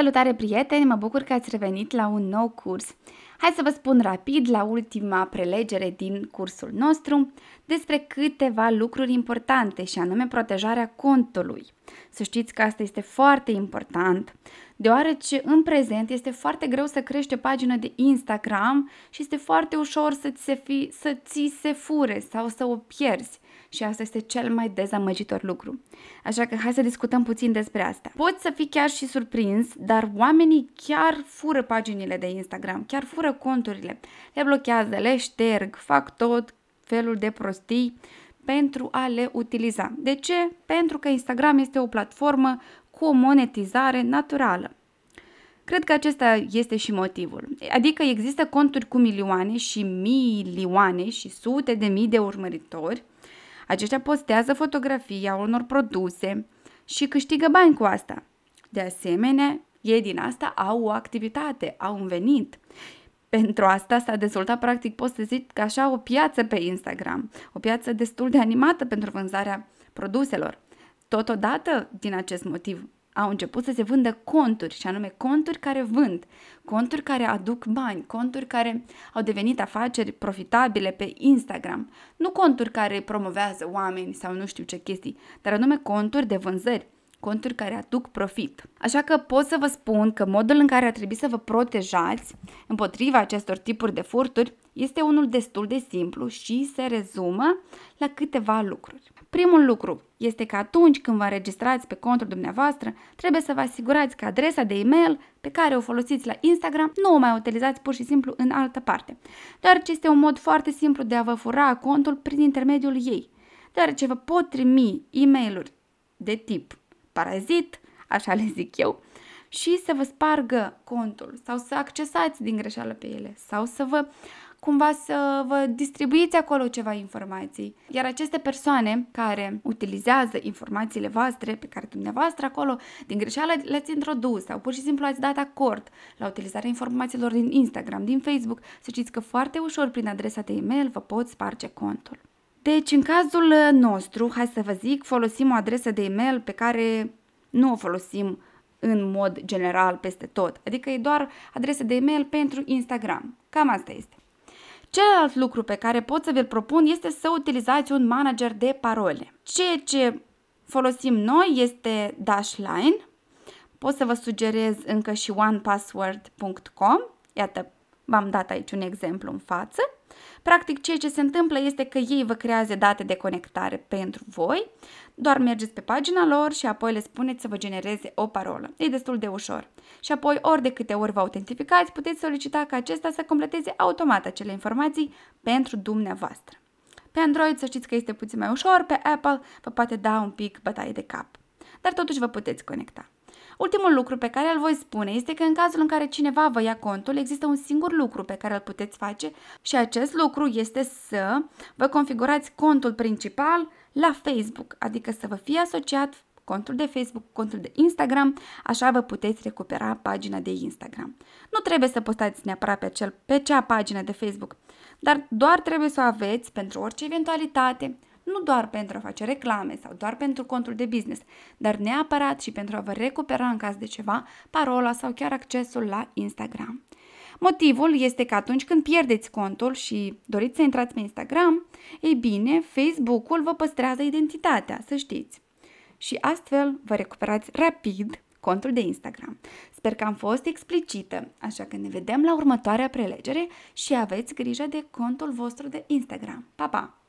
Salutare prieteni, mă bucur că ați revenit la un nou curs. Hai să vă spun rapid la ultima prelegere din cursul nostru despre câteva lucruri importante și anume protejarea contului. Să știți că asta este foarte important, deoarece în prezent este foarte greu să crești o pagină de Instagram și este foarte ușor să ți se, fi, să ți se fure sau să o pierzi și asta este cel mai dezamăgitor lucru. Așa că hai să discutăm puțin despre asta. Poți să fii chiar și surprins, dar oamenii chiar fură paginile de Instagram, chiar fură cumpără conturile, le blochează, le șterg, fac tot felul de prostii pentru a le utiliza. De ce? Pentru că Instagram este o platformă cu o monetizare naturală. Cred că acesta este și motivul. Adică există conturi cu milioane și milioane și sute de mii de urmăritori. Aceștia postează fotografii a unor produse și câștigă bani cu asta. De asemenea, ei din asta au o activitate, au un venit pentru asta s-a dezvoltat practic, poți să zic, ca așa o piață pe Instagram, o piață destul de animată pentru vânzarea produselor. Totodată, din acest motiv, au început să se vândă conturi, și anume conturi care vând, conturi care aduc bani, conturi care au devenit afaceri profitabile pe Instagram, nu conturi care promovează oameni sau nu știu ce chestii, dar anume conturi de vânzări conturi care aduc profit. Așa că pot să vă spun că modul în care ar trebui să vă protejați împotriva acestor tipuri de furturi este unul destul de simplu și se rezumă la câteva lucruri. Primul lucru este că atunci când vă înregistrați pe contul dumneavoastră, trebuie să vă asigurați că adresa de e-mail pe care o folosiți la Instagram nu o mai utilizați pur și simplu în altă parte, deoarece este un mod foarte simplu de a vă fura contul prin intermediul ei, deoarece vă pot trimi e uri de tip parazit, așa le zic eu, și să vă spargă contul sau să accesați din greșeală pe ele sau să vă cumva să vă distribuiți acolo ceva informații. Iar aceste persoane care utilizează informațiile voastre pe care dumneavoastră acolo din greșeală le-ați introdus sau pur și simplu ați dat acord la utilizarea informațiilor din Instagram, din Facebook, să știți că foarte ușor prin adresa de e-mail vă pot sparge contul. Deci, în cazul uh, nostru, hai să vă zic, folosim o adresă de e-mail pe care nu o folosim în mod general peste tot. Adică e doar adresă de e-mail pentru Instagram. Cam asta este. Celălalt lucru pe care pot să vi-l propun este să utilizați un manager de parole. Ceea ce folosim noi este Dashline. Pot să vă sugerez încă și onepassword.com. Iată, v-am dat aici un exemplu în față. Practic, ceea ce se întâmplă este că ei vă creează date de conectare pentru voi, doar mergeți pe pagina lor și apoi le spuneți să vă genereze o parolă. E destul de ușor. Și apoi, ori de câte ori vă autentificați, puteți solicita ca acesta să completeze automat acele informații pentru dumneavoastră. Pe Android să știți că este puțin mai ușor, pe Apple vă poate da un pic bătaie de cap. Dar totuși vă puteți conecta. Ultimul lucru pe care îl voi spune este că în cazul în care cineva vă ia contul, există un singur lucru pe care îl puteți face și acest lucru este să vă configurați contul principal la Facebook, adică să vă fie asociat contul de Facebook, contul de Instagram, așa vă puteți recupera pagina de Instagram. Nu trebuie să postați neapărat pe, cel, pe cea pagină de Facebook, dar doar trebuie să o aveți pentru orice eventualitate, nu doar pentru a face reclame sau doar pentru contul de business, dar neapărat și pentru a vă recupera în caz de ceva parola sau chiar accesul la Instagram. Motivul este că atunci când pierdeți contul și doriți să intrați pe Instagram, ei bine, Facebook-ul vă păstrează identitatea, să știți. Și astfel vă recuperați rapid contul de Instagram. Sper că am fost explicită, așa că ne vedem la următoarea prelegere și aveți grijă de contul vostru de Instagram. Pa, pa!